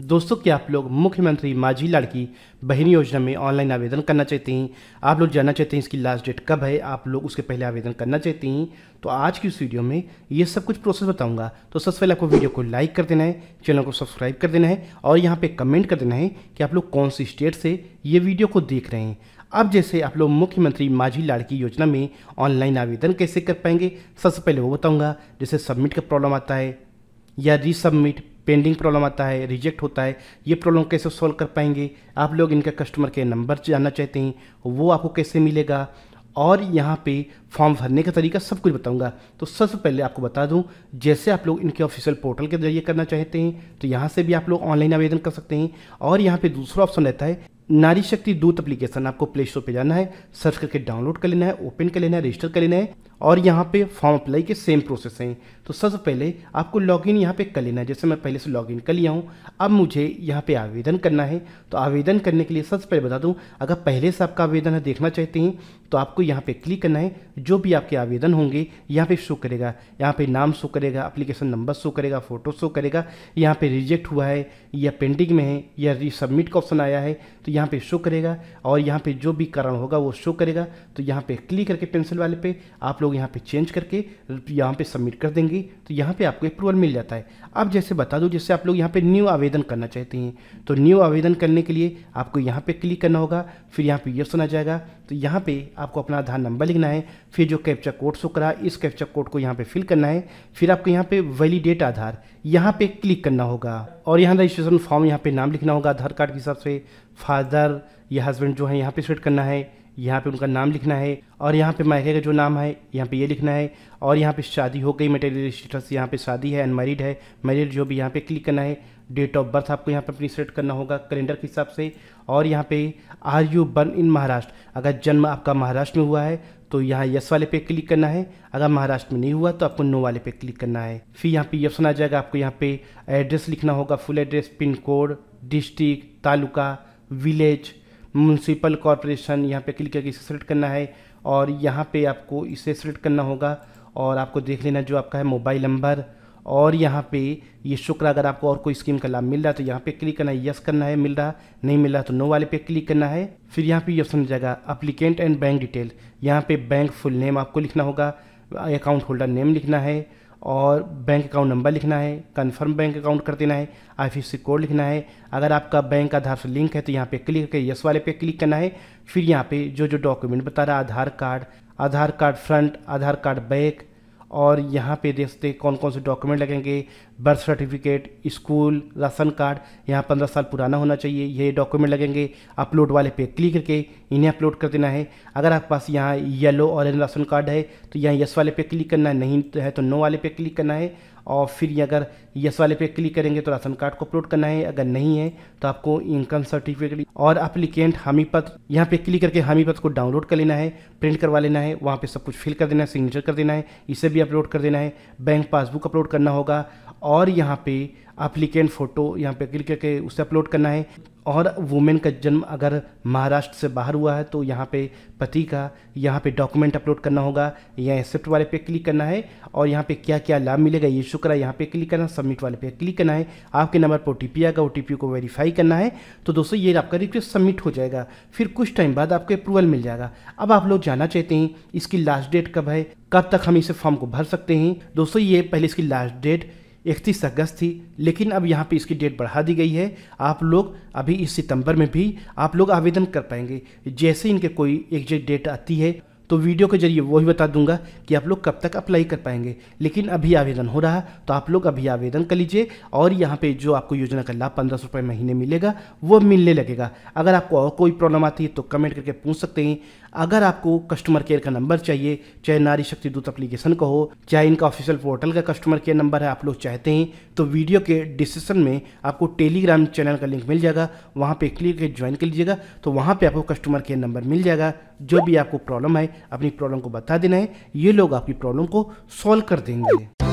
दोस्तों क्या आप लोग मुख्यमंत्री माझी लाड़की बहन योजना में ऑनलाइन आवेदन करना चाहते हैं आप लोग जानना चाहते हैं इसकी लास्ट डेट कब है आप लोग उसके पहले आवेदन करना चाहते हैं तो आज की इस वीडियो में ये सब कुछ प्रोसेस बताऊंगा तो सबसे पहले आपको वीडियो को लाइक कर देना है चैनल को सब्सक्राइब कर देना है और यहाँ पर कमेंट कर देना है कि आप लोग कौन सी स्टेट से ये वीडियो को देख रहे हैं अब जैसे आप लोग मुख्यमंत्री माझी लाड़की योजना में ऑनलाइन आवेदन कैसे कर पाएंगे सबसे पहले वो बताऊँगा जैसे सबमिट का प्रॉब्लम आता है या रिसबमिट पेंडिंग प्रॉब्लम आता है रिजेक्ट होता है ये प्रॉब्लम कैसे सॉल्व कर पाएंगे आप लोग इनका कस्टमर के नंबर जानना चाहते हैं वो आपको कैसे मिलेगा और यहाँ पे फॉर्म भरने का तरीका सब कुछ बताऊंगा तो सबसे पहले आपको बता दूँ जैसे आप लोग इनके ऑफिशियल पोर्टल के जरिए करना चाहते हैं तो यहाँ से भी आप लोग ऑनलाइन आवेदन कर सकते हैं और यहाँ पे दूसरा ऑप्शन रहता है नारी शक्ति दूत एप्लीकेशन आपको प्ले स्टोर पर जाना है सर्च करके डाउनलोड कर लेना है ओपन कर लेना है रजिस्टर कर लेना है और यहाँ पे फॉर्म अप्लाई के सेम प्रोसेस हैं तो सबसे पहले आपको लॉगिन यहाँ पे कर लेना है जैसे मैं पहले से लॉगिन कर लिया हूँ अब मुझे यहाँ पे आवेदन करना है तो आवेदन करने के लिए सबसे पहले बता दूँ अगर पहले से आपका आवेदन है देखना चाहते हैं तो आपको यहाँ पे क्लिक करना है जो भी आपके आवेदन होंगे यहाँ पे शो करेगा यहाँ पे नाम शो करेगा अप्लीकेशन नंबर शो करेगा फ़ोटो शो करेगा यहाँ पे रिजेक्ट हुआ है या पेंडिंग में है या रिसबमिट का ऑप्शन आया है तो यहाँ पे शो करेगा और यहाँ पे जो भी कारण होगा वो शो करेगा तो यहाँ पे क्लिक करके पेंसिल वाले पे आप लोग यहाँ पे चेंज करके यहाँ पे सबमिट कर देंगे तो यहाँ पे आपको अप्रूवल मिल जाता है अब जैसे बता दूँ जैसे आप लोग यहाँ पे न्यू आवेदन करना चाहते हैं तो न्यू आवेदन करने के लिए आपको यहाँ पे क्लिक करना होगा फिर यहाँ पर यह सुना जाएगा तो यहाँ पे आपको अपना आधार नंबर लिखना है फिर जो कैप्चा कोड शो करा इस कैप्चा कोड को यहाँ पे फिल करना है फिर आपको यहाँ पे वैलीडेट आधार यहाँ पे क्लिक करना होगा और यहाँ रजिस्ट्रेशन फॉर्म यहाँ पे नाम लिखना होगा आधार कार्ड के हिसाब से फादर या हस्बैंड जो है यहाँ पे सेट करना है यहाँ पे उनका नाम लिखना है और यहाँ पे मायके का जो नाम है यहाँ पे ये यह लिखना है और यहाँ पे शादी हो गई मेटेरियल स्टेटस यहाँ पे शादी है अनमेरिड है मैरिड जो भी यहाँ पे क्लिक करना है डेट ऑफ बर्थ आपको यहाँ पे अपनी सेलेक्ट करना होगा कैलेंडर के हिसाब से और यहाँ पे are you born in Maharashtra अगर जन्म आपका महाराष्ट्र में हुआ है तो यहाँ यस वाले पे क्लिक करना है अगर महाराष्ट्र में नहीं हुआ तो आपको नो वाले पे क्लिक करना है फिर यहाँ पे ये ऑप्शन आ जाएगा आपको यहाँ पे एड्रेस लिखना होगा full address pin code district taluka village municipal corporation यहाँ पे क्लिक करके इसे सेलेक्ट करना है और यहाँ पे आपको इसे सेलेक्ट करना होगा और आपको देख लेना जो आपका है मोबाइल नंबर और यहाँ पे ये शुक्र अगर आपको और कोई स्कीम का लाभ मिल रहा है तो यहाँ पे क्लिक करना है यस करना है मिल रहा नहीं मिल रहा तो नो वाले पे क्लिक करना है फिर यहाँ पे ये समझ जाएगा अप्लीकेंट एंड बैंक डिटेल यहाँ पे बैंक फुल नेम आपको लिखना होगा अकाउंट होल्डर नेम लिखना है और बैंक अकाउंट नंबर लिखना है कन्फर्म बैंक अकाउंट कर देना है आई कोड लिखना है अगर आपका बैंक आधार से लिंक है तो यहाँ पे क्लिक करके यस वाले पे क्लिक करना है फिर यहाँ पे जो जो डॉक्यूमेंट बता रहा है Aadhaar card Aadhaar card front Aadhaar card back और यहाँ पे देखते कौन कौन से डॉक्यूमेंट लगेंगे birth certificate school ration card यहाँ पंद्रह साल पुराना होना चाहिए ये डॉक्यूमेंट लगेंगे अपलोड वाले पे क्लिक करके इन्हें अपलोड कर देना है अगर आपके पास यहाँ येलो ऑरेंज राशन कार्ड है तो यहाँ यस वाले पे क्लिक करना है नहीं है तो नो वाले पे क्लिक करना है और फिर अगर यस वाले पे क्लिक करेंगे तो राशन कार्ड को अपलोड करना है अगर नहीं है तो आपको इनकम सर्टिफिकेट और अप्लीकेंट हामी पत्र यहाँ पे क्लिक करके हामी पत्र को डाउनलोड कर लेना है प्रिंट करवा लेना है वहाँ पे सब कुछ फिल कर देना है सिग्नेचर कर देना है इसे भी अपलोड कर देना है बैंक पासबुक अपलोड करना होगा और यहाँ पे अप्लीकेंट फ़ोटो यहाँ पे क्लिक करके उसे अपलोड करना है और वुमेन का जन्म अगर महाराष्ट्र से बाहर हुआ है तो यहाँ पे पति का यहाँ पे डॉक्यूमेंट अपलोड करना होगा या एक्सेप्ट वाले पे क्लिक करना है और यहाँ पे क्या क्या लाभ मिलेगा ये शुक्र है यहाँ पे क्लिक करना सबमिट वाले पे क्लिक करना है आपके नंबर पर ओ टी पी आएगा ओ टी पी को वेरीफाई करना है तो दोस्तों ये आपका रिक्वेस्ट सबमिट हो जाएगा फिर कुछ टाइम बाद आपको अप्रूवल मिल जाएगा अब आप लोग जानना चाहते हैं इसकी लास्ट डेट कब है कब तक हम इसे फॉर्म को भर सकते हैं दोस्तों ये पहले इसकी लास्ट डेट इकतीस अगस्त थी लेकिन अब यहाँ पे इसकी डेट बढ़ा दी गई है आप लोग अभी इस सितंबर में भी आप लोग आवेदन कर पाएंगे जैसे इनके कोई एग्जैक्ट डेट आती है तो वीडियो के जरिए वही बता दूंगा कि आप लोग कब तक अप्लाई कर पाएंगे लेकिन अभी आवेदन हो रहा तो आप लोग अभी आवेदन कर लीजिए और यहाँ पे जो आपको योजना का लाभ पंद्रह सौ महीने मिलेगा वो मिलने लगेगा अगर आपको और कोई प्रॉब्लम आती है तो कमेंट करके पूछ सकते हैं अगर आपको कस्टमर केयर का नंबर चाहिए चाहे नारी शक्ति दूत अप्लीकेशन का हो चाहे इनका ऑफिशियल पोर्टल का कस्टमर केयर नंबर है आप लोग चाहते हैं तो वीडियो के डिस्क्रिप्शन में आपको टेलीग्राम चैनल का लिंक मिल जाएगा वहाँ पे क्लिक करके ज्वाइन कर लीजिएगा तो वहाँ पे आपको कस्टमर केयर नंबर मिल जाएगा जो भी आपको प्रॉब्लम है अपनी प्रॉब्लम को बता देना है ये लोग आपकी प्रॉब्लम को सॉल्व कर देंगे